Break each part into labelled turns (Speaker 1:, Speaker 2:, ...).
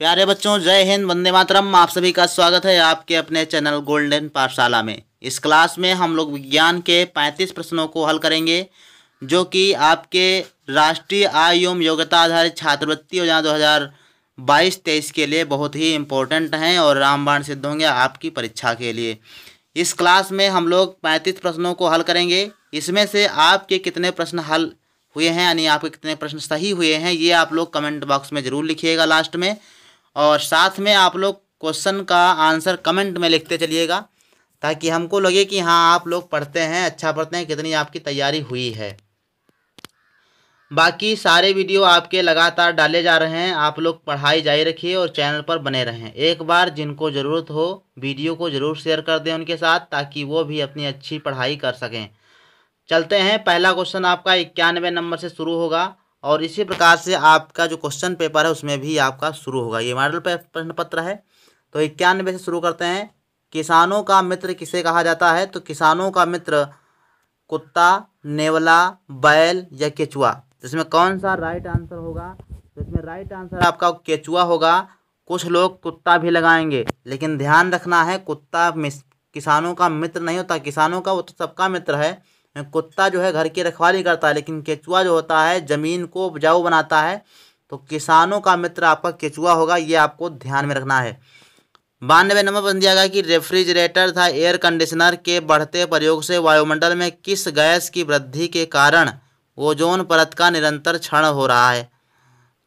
Speaker 1: प्यारे बच्चों जय हिंद वंदे मातरम आप सभी का स्वागत है आपके अपने चैनल गोल्डन पाठशाला में इस क्लास में हम लोग विज्ञान के 35 प्रश्नों को हल करेंगे जो कि आपके राष्ट्रीय आय एवं योग्यता आधारित छात्रवृत्ति योजना दो हज़ार बाईस तेईस के लिए बहुत ही इम्पोर्टेंट हैं और रामबाण सिद्ध होंगे आपकी परीक्षा के लिए इस क्लास में हम लोग पैंतीस प्रश्नों को हल करेंगे इसमें से आपके कितने प्रश्न हल हुए हैं यानी आपके कितने प्रश्न सही हुए हैं ये आप लोग कमेंट बॉक्स में ज़रूर लिखिएगा लास्ट में और साथ में आप लोग क्वेश्चन का आंसर कमेंट में लिखते चलिएगा ताकि हमको लगे कि हाँ आप लोग पढ़ते हैं अच्छा पढ़ते हैं कितनी आपकी तैयारी हुई है बाकी सारे वीडियो आपके लगातार डाले जा रहे हैं आप लोग पढ़ाई जारी रखिए और चैनल पर बने रहें एक बार जिनको ज़रूरत हो वीडियो को ज़रूर शेयर कर दें उनके साथ ताकि वो भी अपनी अच्छी पढ़ाई कर सकें चलते हैं पहला क्वेश्चन आपका इक्यानवे नंबर से शुरू होगा और इसी प्रकार से आपका जो क्वेश्चन पेपर है उसमें भी आपका शुरू होगा ये मॉडल प्रश्न पत्र है तो इक्यानवे से शुरू करते हैं किसानों का मित्र किसे कहा जाता है तो किसानों का मित्र कुत्ता नेवला बैल या केचुआ जिसमें कौन सा राइट आंसर होगा तो इसमें राइट आंसर आपका केचुआ होगा कुछ लोग कुत्ता भी लगाएंगे लेकिन ध्यान रखना है कुत्ता किसानों का मित्र नहीं होता किसानों का वो तो सबका मित्र है कुत्ता जो है घर की रखवाली करता है लेकिन केचुआ जो होता है ज़मीन को उपजाऊ बनाता है तो किसानों का मित्र आपका केचुआ होगा ये आपको ध्यान में रखना है बानवे नंबर बन दिया गया कि रेफ्रिजरेटर था एयर कंडीशनर के बढ़ते प्रयोग से वायुमंडल में किस गैस की वृद्धि के कारण ओजोन परत का निरंतर क्षण हो रहा है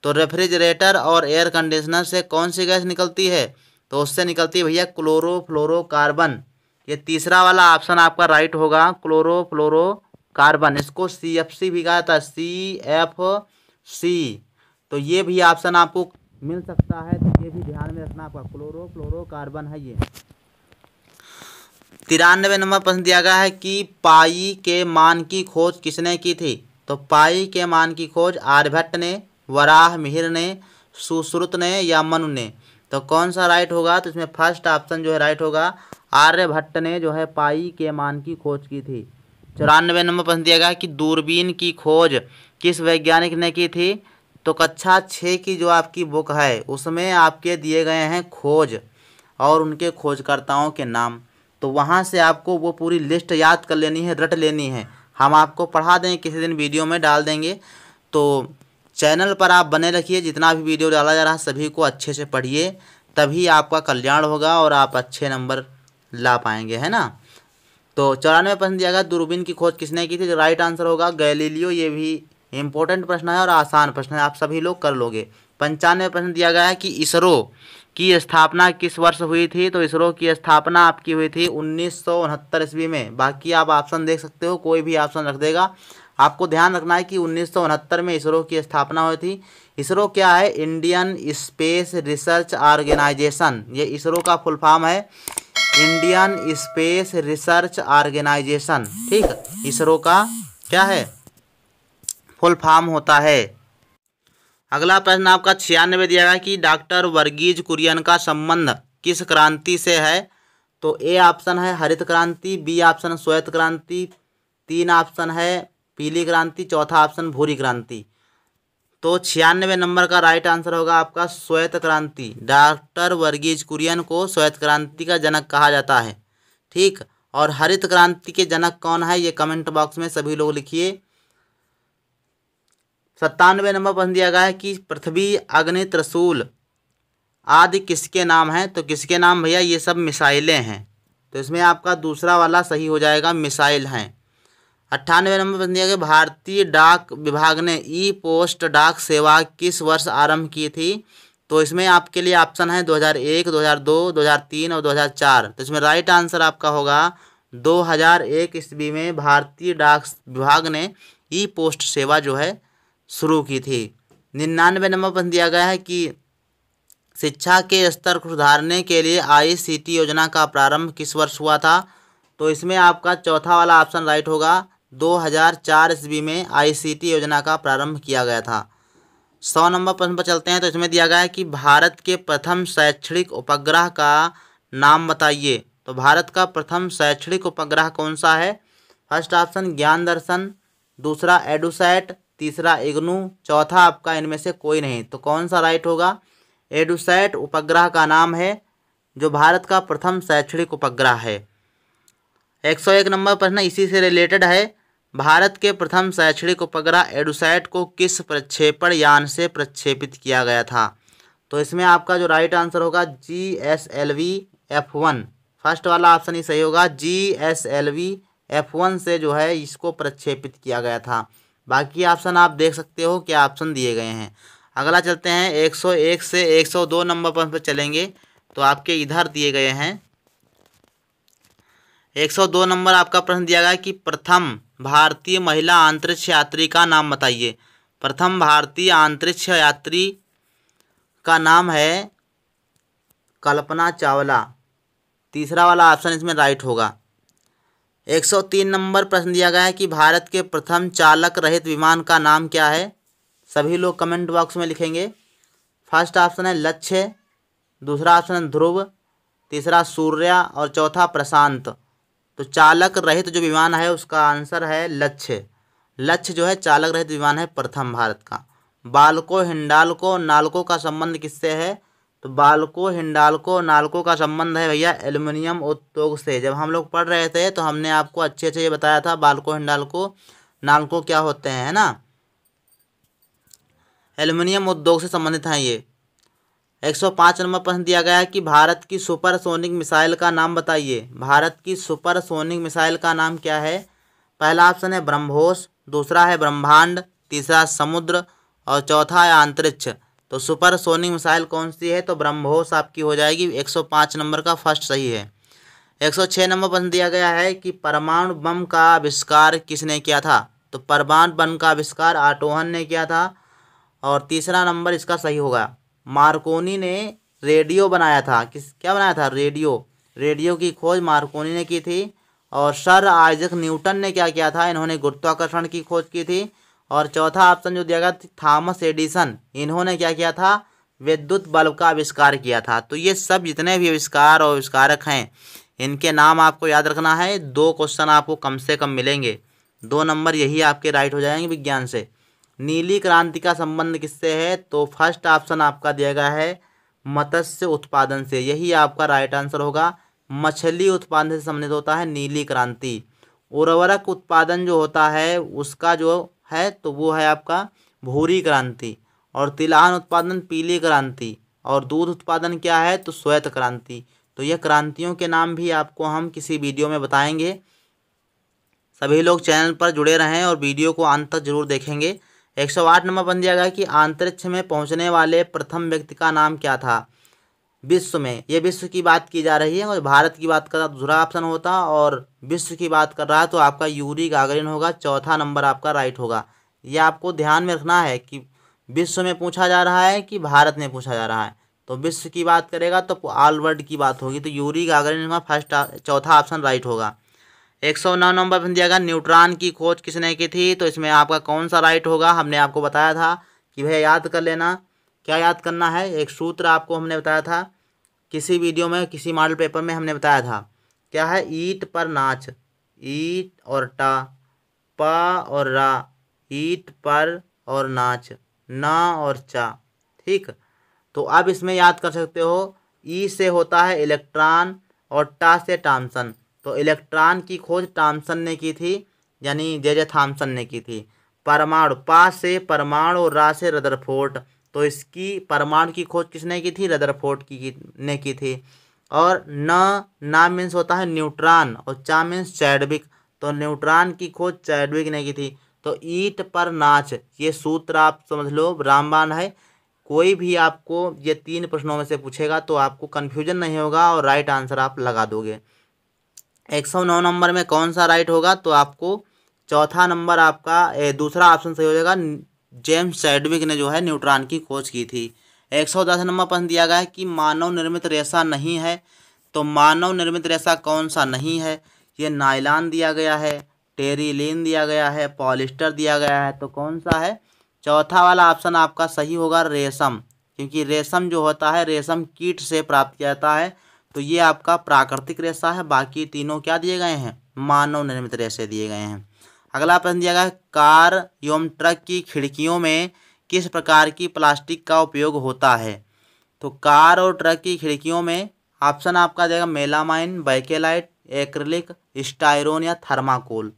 Speaker 1: तो रेफ्रिजरेटर और एयर कंडीशनर से कौन सी गैस निकलती है तो उससे निकलती है भैया क्लोरोफ्लोरोकार्बन ये तीसरा वाला ऑप्शन आपका राइट होगा क्लोरो फ्लोरो कार्बन इसको सी एफ सी भी कहा था सी एफ सी तो ये भी ऑप्शन आपको मिल सकता है तो ये भी ध्यान में रखना आपका क्लोरो फ्लोरो कार्बन है ये तिरानवे नंबर प्रश्न दिया गया है कि पाई के मान की खोज किसने की थी तो पाई के मान की खोज आर्यभट्ट ने वराह मिहिर ने सुश्रुत ने या मनु ने तो कौन सा राइट होगा तो इसमें फर्स्ट ऑप्शन जो है राइट होगा आर्यभट्ट ने जो है पाई के मान की खोज की थी चौरानवे नंबर प्रश्न दिया गया कि दूरबीन की खोज किस वैज्ञानिक ने की थी तो कक्षा छः की जो आपकी बुक है उसमें आपके दिए गए हैं खोज और उनके खोजकर्ताओं के नाम तो वहाँ से आपको वो पूरी लिस्ट याद कर लेनी है रट लेनी है हम आपको पढ़ा दें किसी दिन वीडियो में डाल देंगे तो चैनल पर आप बने रखिए जितना भी वीडियो डाला जा रहा है सभी को अच्छे से पढ़िए तभी आपका कल्याण होगा और आप अच्छे नंबर ला पाएंगे है ना तो चौरानवे प्रश्न दिया गया दूरबीन की खोज किसने की थी राइट आंसर होगा गैलीलियो ये भी इंपॉर्टेंट प्रश्न है और आसान प्रश्न है आप सभी लोग कर लोगे पंचानवे प्रश्न दिया गया है कि इसरो की स्थापना किस वर्ष हुई थी तो इसरो की स्थापना आपकी हुई थी उन्नीस ईस्वी में बाकी आप ऑप्शन देख सकते हो कोई भी ऑप्शन रख देगा आपको ध्यान रखना है कि उन्नीस में इसरो की स्थापना हुई थी इसरो क्या है इंडियन स्पेस रिसर्च ऑर्गेनाइजेशन ये इसरो का फुल फॉर्म है इंडियन स्पेस रिसर्च ऑर्गेनाइजेशन ठीक इसरो का क्या है फुल फॉर्म होता है अगला प्रश्न आपका छियानवे दिया गया कि डॉक्टर वर्गीज कुरियन का संबंध किस क्रांति से है तो ए ऑप्शन है हरित क्रांति बी ऑप्शन श्वेत क्रांति तीन ऑप्शन है पीली क्रांति चौथा ऑप्शन भूरी क्रांति तो छियानवे नंबर का राइट आंसर होगा आपका श्वेत क्रांति डॉक्टर वर्गीज कुरियन को श्वेत क्रांति का जनक कहा जाता है ठीक और हरित क्रांति के जनक कौन है ये कमेंट बॉक्स में सभी लोग लिखिए सत्तानवे नंबर पसंद दिया गया है कि पृथ्वी अग्नि त्रसूल आदि किसके नाम हैं तो किसके नाम भैया ये सब मिसाइलें हैं तो इसमें आपका दूसरा वाला सही हो जाएगा मिसाइल हैं अट्ठानवे नंबर प्रश्न दिया गया भारतीय डाक विभाग ने ई पोस्ट डाक सेवा किस वर्ष आरंभ की थी तो इसमें आपके लिए ऑप्शन है 2001, 2002, 2003 और 2004 तो इसमें राइट आंसर आपका होगा 2001 ईस्वी में भारतीय डाक विभाग ने ई पोस्ट सेवा जो है शुरू की थी निन्यानवे नंबर प्रश्न दिया गया है कि शिक्षा के स्तर को सुधारने के लिए आई योजना का प्रारंभ किस वर्ष हुआ था तो इसमें आपका चौथा वाला ऑप्शन राइट होगा 2004 ईस्वी में आईसीटी योजना का प्रारंभ किया गया था सौ नंबर प्रश्न पर चलते हैं तो इसमें दिया गया है कि भारत के प्रथम शैक्षणिक उपग्रह का नाम बताइए तो भारत का प्रथम शैक्षणिक उपग्रह कौन सा है फर्स्ट ऑप्शन ज्ञान दर्शन दूसरा एडुसैट तीसरा इग्नू चौथा आपका इनमें से कोई नहीं तो कौन सा राइट होगा एडुसैट उपग्रह का नाम है जो भारत का प्रथम शैक्षणिक उपग्रह है एक सौ एक नंबर प्रश्न इसी से रिलेटेड है भारत के प्रथम शैक्षणिक उपग्रह एडुसैट को किस प्रक्षेपण यान से प्रक्षेपित किया गया था तो इसमें आपका जो राइट आंसर होगा G S L V F one first वाला ऑप्शन ही सही होगा G S L V F one से जो है इसको प्रक्षेपित किया गया था बाकी ऑप्शन आप देख सकते हो क्या ऑप्शन दिए गए हैं अगला चलते हैं 101 से 102 नंबर पर चलेंगे तो आपके इधर दिए गए हैं 102 नंबर आपका प्रश्न दिया गया है कि प्रथम भारतीय महिला अंतरिक्ष यात्री का नाम बताइए प्रथम भारतीय अंतरिक्ष यात्री का नाम है कल्पना चावला तीसरा वाला ऑप्शन इसमें राइट होगा 103 नंबर प्रश्न दिया गया है कि भारत के प्रथम चालक रहित विमान का नाम क्या है सभी लोग कमेंट बॉक्स में लिखेंगे फर्स्ट ऑप्शन है लक्ष्य दूसरा ऑप्शन है ध्रुव तीसरा सूर्या और चौथा प्रशांत तो चालक रहित जो विमान है उसका आंसर है लक्ष्य लक्ष्य जो है चालक रहित विमान है प्रथम भारत का बालको हिंडालको नालको का संबंध किससे है तो बालको हिंडालको नालको का संबंध है भैया एल्युमिनियम उद्योग से जब हम लोग पढ़ रहे थे तो हमने आपको अच्छे अच्छे ये बताया था बालको हिंडालको नालको क्या होते हैं है ना एल्युमिनियम उद्योग से संबंधित हैं ये 105 नंबर प्रश्न दिया गया है कि भारत की सुपरसोनिक मिसाइल का नाम बताइए भारत की सुपरसोनिक मिसाइल का नाम क्या है पहला ऑप्शन है ब्रह्मोस दूसरा है ब्रह्मांड तीसरा समुद्र और चौथा है अंतरिक्ष तो सुपरसोनिक मिसाइल कौन सी है तो ब्रह्मोस आपकी हो जाएगी 105 नंबर का फर्स्ट सही है 106 नंबर प्रश्न दिया गया है कि परमाणु बम का आविष्कार किसने किया था तो परमाणु बम का आविष्कार आटोहन ने किया था और तीसरा नंबर इसका सही होगा मार्कोनी ने रेडियो बनाया था किस क्या बनाया था रेडियो रेडियो की खोज मार्कोनी ने की थी और सर आइजक न्यूटन ने क्या किया था इन्होंने गुरुत्वाकर्षण की खोज की थी और चौथा ऑप्शन जो दिया गया थॉमस एडिसन इन्होंने क्या किया था विद्युत बल्ब का आविष्कार किया था तो ये सब जितने भी आविष्कार और आविष्कारक हैं इनके नाम आपको याद रखना है दो क्वेश्चन आपको कम से कम मिलेंगे दो नंबर यही आपके राइट हो जाएंगे विज्ञान से नीली क्रांति का संबंध किससे है तो फर्स्ट ऑप्शन आपका दिया गया है मत्स्य उत्पादन से यही आपका राइट आंसर होगा मछली उत्पादन से संबंधित होता है नीली क्रांति उर्वरक उत्पादन जो होता है उसका जो है तो वो है आपका भूरी क्रांति और तिलहन उत्पादन पीली क्रांति और दूध उत्पादन क्या है तो श्वेत क्रांति तो यह क्रांतियों के नाम भी आपको हम किसी वीडियो में बताएंगे सभी लोग चैनल पर जुड़े रहें और वीडियो को अंत तक जरूर देखेंगे एक सौ आठ नंबर बन दिया गया कि अंतरिक्ष में पहुंचने वाले प्रथम व्यक्ति का नाम क्या था विश्व में ये विश्व की बात की जा रही है और भारत की बात कर रहा दूसरा ऑप्शन होता और विश्व की बात कर रहा है तो आपका यूरी गागरिन होगा चौथा नंबर आपका राइट होगा ये आपको ध्यान में रखना है कि विश्व में पूछा जा रहा है कि भारत में पूछा जा रहा है तो विश्व की बात करेगा तो ऑल वर्ल्ड की बात होगी तो यूरी गागरिन फर्स्ट चौथा ऑप्शन राइट होगा एक सौ नौ नंबर प्रश्न दिया गया न्यूट्रॉन की खोज किसने की थी तो इसमें आपका कौन सा राइट होगा हमने आपको बताया था कि भैया याद कर लेना क्या याद करना है एक सूत्र आपको हमने बताया था किसी वीडियो में किसी मॉडल पेपर में हमने बताया था क्या है ईट पर नाच ईट और टा प और रा ईट पर और नाच ना और चा ठीक तो अब इसमें याद कर सकते हो ई से होता है इलेक्ट्रॉन और टा से टामसन तो इलेक्ट्रॉन की खोज टॉमसन ने की थी यानी जे जे थॉमसन ने की थी परमाणु पा से परमाणु और रा से रदरफोर्ट तो इसकी परमाणु की खोज किसने की थी रदरफोर्ट की ने की थी और न ना मीन्स होता है न्यूट्रॉन और चा मीन्स चैडविक तो न्यूट्रॉन की खोज चैडविक ने की थी तो ईट पर नाच ये सूत्र आप समझ लो रामबान है कोई भी आपको ये तीन प्रश्नों में से पूछेगा तो आपको कन्फ्यूजन नहीं होगा और राइट आंसर आप लगा दोगे एक सौ नौ नंबर में कौन सा राइट होगा तो आपको चौथा नंबर आपका ए, दूसरा ऑप्शन सही हो जाएगा जेम्स सैडविक ने जो है न्यूट्रॉन की खोज की थी एक सौ दस नंबर प्रश्न दिया गया है कि मानव निर्मित रेशा नहीं है तो मानव निर्मित रेशा कौन सा नहीं है ये नायलान दिया गया है टेरीलिन दिया गया है पॉलिस्टर दिया गया है तो कौन सा है चौथा वाला ऑप्शन आपका सही होगा रेशम क्योंकि रेशम जो होता है रेशम कीट से प्राप्त किया जाता है तो ये आपका प्राकृतिक रेशा है बाकी तीनों क्या दिए गए हैं मानव निर्मित रेशे दिए गए हैं अगला प्रश्न दिया गया कार एवं ट्रक की खिड़कियों में किस प्रकार की प्लास्टिक का उपयोग होता है तो कार और ट्रक की खिड़कियों में ऑप्शन आपका देगा मेलामाइन बैकेलाइट एक्रिलिक स्टायरोन या थर्माकोल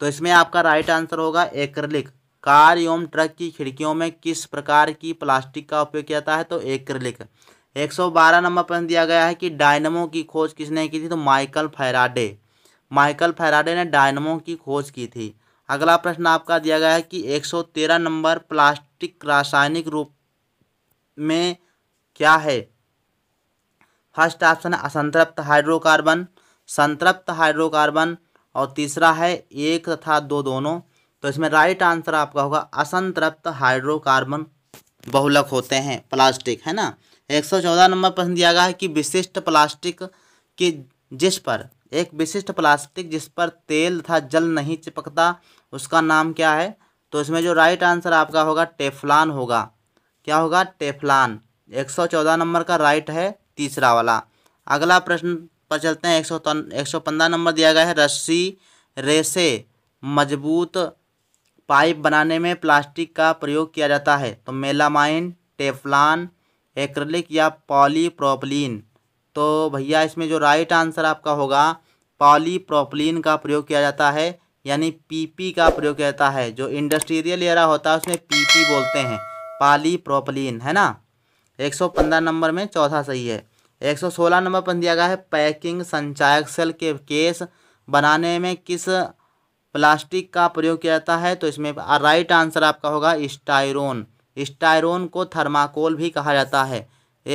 Speaker 1: तो इसमें आपका राइट आंसर होगा एक्रिलिक कार एवं ट्रक की खिड़कियों में किस प्रकार की प्लास्टिक का उपयोग किया जाता है तो एक्रिलिक 112 नंबर प्रश्न दिया गया है कि डायनमो की खोज किसने की थी तो माइकल फैराडे माइकल फैराडे ने डायनमो की खोज की थी अगला प्रश्न आपका दिया गया है कि 113 नंबर प्लास्टिक रासायनिक रूप में क्या है फर्स्ट ऑप्शन है असंतृप्त हाइड्रोकार्बन संतृप्त हाइड्रोकार्बन और तीसरा है एक तथा दो दोनों तो इसमें राइट आंसर आपका होगा असंतृप्त हाइड्रोकार्बन बहुलक होते हैं प्लास्टिक है ना एक सौ चौदह नंबर प्रश्न दिया गया है कि विशिष्ट प्लास्टिक के जिस पर एक विशिष्ट प्लास्टिक जिस पर तेल तथा जल नहीं चिपकता उसका नाम क्या है तो इसमें जो राइट आंसर आपका होगा टेफलान होगा क्या होगा टेफलान एक सौ चौदह नंबर का राइट है तीसरा वाला अगला प्रश्न पर चलते हैं एक सौ एक सौ पंद्रह नंबर दिया गया है रस्सी रेसे मजबूत पाइप बनाने में प्लास्टिक का प्रयोग किया जाता है तो मेलामाइन टेफलान एक्रेलिक या पॉलीप्रोपलिन तो भैया इसमें जो राइट आंसर आपका होगा पॉलीप्रोपलिन का प्रयोग किया जाता है यानी पीपी का प्रयोग किया जाता है जो इंडस्ट्रियल एरा होता है उसमें पीपी बोलते हैं पॉलीप्रोपलिन है ना 115 नंबर में चौथा सही है 116 नंबर पर दिया गया है पैकिंग संचायक सेल के केस बनाने में किस प्लास्टिक का प्रयोग किया जाता है तो इसमें राइट आंसर आपका होगा स्टायरोन स्टायरोन को थर्माकोल भी कहा जाता है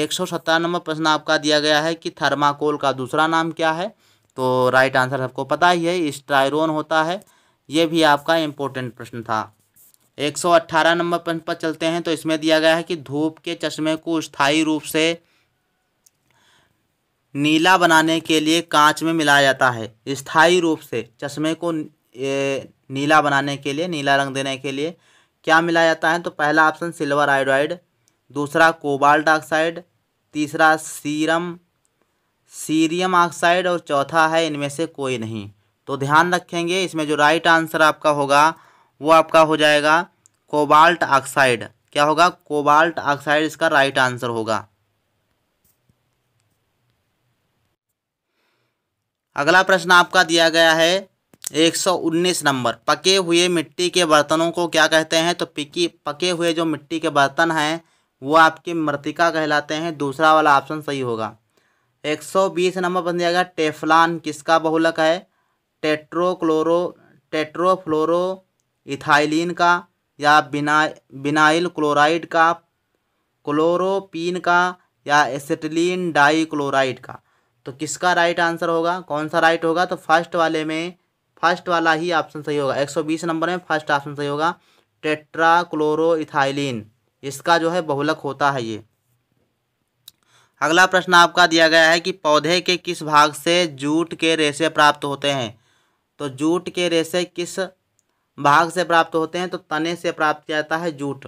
Speaker 1: एक सौ सत्रह नंबर प्रश्न आपका दिया गया है कि थर्माकोल का दूसरा नाम क्या है तो राइट आंसर सबको पता ही है स्टायरोन होता है ये भी आपका इम्पोर्टेंट प्रश्न था एक सौ अट्ठारह नंबर प्रश्न पर चलते हैं तो इसमें दिया गया है कि धूप के चश्मे को स्थायी रूप से नीला बनाने के लिए कांच में मिलाया जाता है स्थायी रूप से चश्मे को नीला बनाने के लिए नीला रंग देने के लिए क्या मिला जाता है तो पहला ऑप्शन सिल्वर आयोडाइड दूसरा कोबाल्ट ऑक्साइड तीसरा सीरम सीरियम ऑक्साइड और चौथा है इनमें से कोई नहीं तो ध्यान रखेंगे इसमें जो राइट आंसर आपका होगा वो आपका हो जाएगा कोबाल्ट ऑक्साइड क्या होगा कोबाल्ट ऑक्साइड इसका राइट आंसर होगा अगला प्रश्न आपका दिया गया है एक सौ उन्नीस नंबर पके हुए मिट्टी के बर्तनों को क्या कहते हैं तो पिकी पके हुए जो मिट्टी के बर्तन हैं वो आपके मृतिका कहलाते हैं दूसरा वाला ऑप्शन सही होगा एक सौ बीस नंबर बन जाएगा टेफलान किसका बहुलक है टेट्रोक्लोरो टेट्रोफ्लोरो इथाइलिन का या बिना बिनाइल क्लोराइड का क्लोरोपिन का या एसिटिलीन डाई क्लोराइड का तो किसका राइट आंसर होगा कौन सा राइट होगा तो फर्स्ट वाले में फर्स्ट वाला ही ऑप्शन सही होगा 120 नंबर में फर्स्ट ऑप्शन सही होगा टेट्रा क्लोरोथाइलिन इसका जो है बहुलक होता है ये अगला प्रश्न आपका दिया गया है कि पौधे के किस भाग से जूट के रेशे प्राप्त होते हैं तो जूट के रेशे किस भाग से प्राप्त होते हैं तो तने से प्राप्त किया जाता है जूट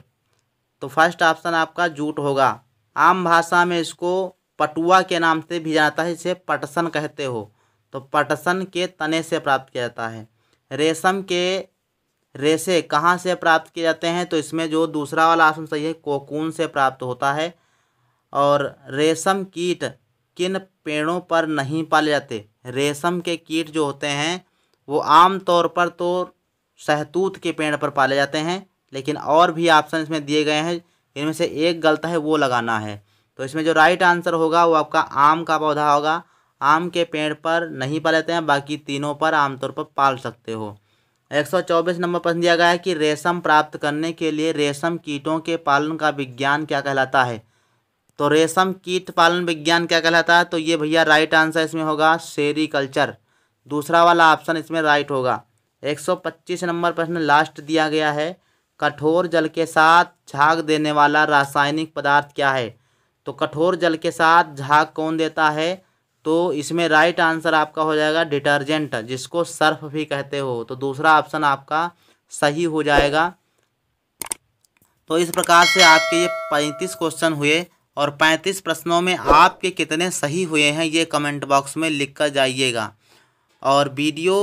Speaker 1: तो फर्स्ट ऑप्शन आपका जूट होगा आम भाषा में इसको पटुआ के नाम से भी जाता है इसे पटसन कहते हो तो पटसन के तने से प्राप्त किया जाता है रेशम के रेशे कहाँ से प्राप्त किए जाते हैं तो इसमें जो दूसरा वाला आसन सही है कोकून से प्राप्त होता है और रेशम कीट किन पेड़ों पर नहीं पाले जाते रेशम के कीट जो होते हैं वो आम तौर पर तो शहतूत के पेड़ पर पाले जाते हैं लेकिन और भी ऑप्शन इसमें दिए गए हैं इनमें से एक गलत है वो लगाना है तो इसमें जो राइट आंसर होगा वो आपका आम का पौधा होगा आम के पेड़ पर नहीं पालते हैं बाकी तीनों पर आमतौर पर पाल सकते हो 124 नंबर प्रश्न दिया गया है कि रेशम प्राप्त करने के लिए रेशम कीटों के पालन का विज्ञान क्या कहलाता है तो रेशम कीट पालन विज्ञान क्या कहलाता है तो ये भैया राइट आंसर इसमें होगा सेरिकल्चर दूसरा वाला ऑप्शन इसमें राइट होगा 125 नंबर प्रश्न लास्ट दिया गया है कठोर जल के साथ झाग देने वाला रासायनिक पदार्थ क्या है तो कठोर जल के साथ झाग कौन देता है तो इसमें राइट आंसर आपका हो जाएगा डिटर्जेंट जिसको सर्फ भी कहते हो तो दूसरा ऑप्शन आपका सही हो जाएगा तो इस प्रकार से आपके ये पैंतीस क्वेश्चन हुए और पैंतीस प्रश्नों में आपके कितने सही हुए हैं ये कमेंट बॉक्स में लिख कर जाइएगा और वीडियो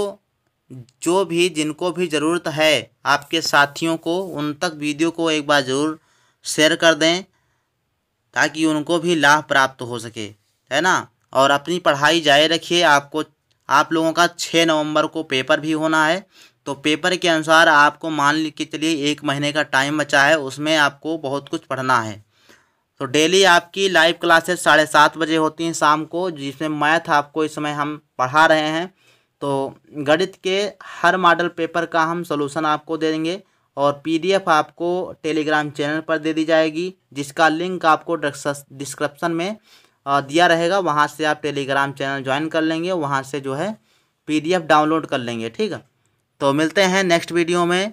Speaker 1: जो भी जिनको भी ज़रूरत है आपके साथियों को उन तक वीडियो को एक बार ज़रूर शेयर कर दें ताकि उनको भी लाभ प्राप्त हो सके है ना और अपनी पढ़ाई जारी रखिए आपको आप लोगों का छः नवंबर को पेपर भी होना है तो पेपर के अनुसार आपको मान के चलिए एक महीने का टाइम बचा है उसमें आपको बहुत कुछ पढ़ना है तो डेली आपकी लाइव क्लासेस साढ़े सात बजे होती हैं शाम को जिसमें मैथ आपको इस समय हम पढ़ा रहे हैं तो गणित के हर मॉडल पेपर का हम सोलूसन आपको दे देंगे और पीडीएफ आपको टेलीग्राम चैनल पर दे दी जाएगी जिसका लिंक आपको डिस्क्रिप्सन में दिया रहेगा वहाँ से आप टेलीग्राम चैनल ज्वाइन कर लेंगे वहाँ से जो है पीडीएफ डाउनलोड कर लेंगे ठीक है तो मिलते हैं नेक्स्ट वीडियो में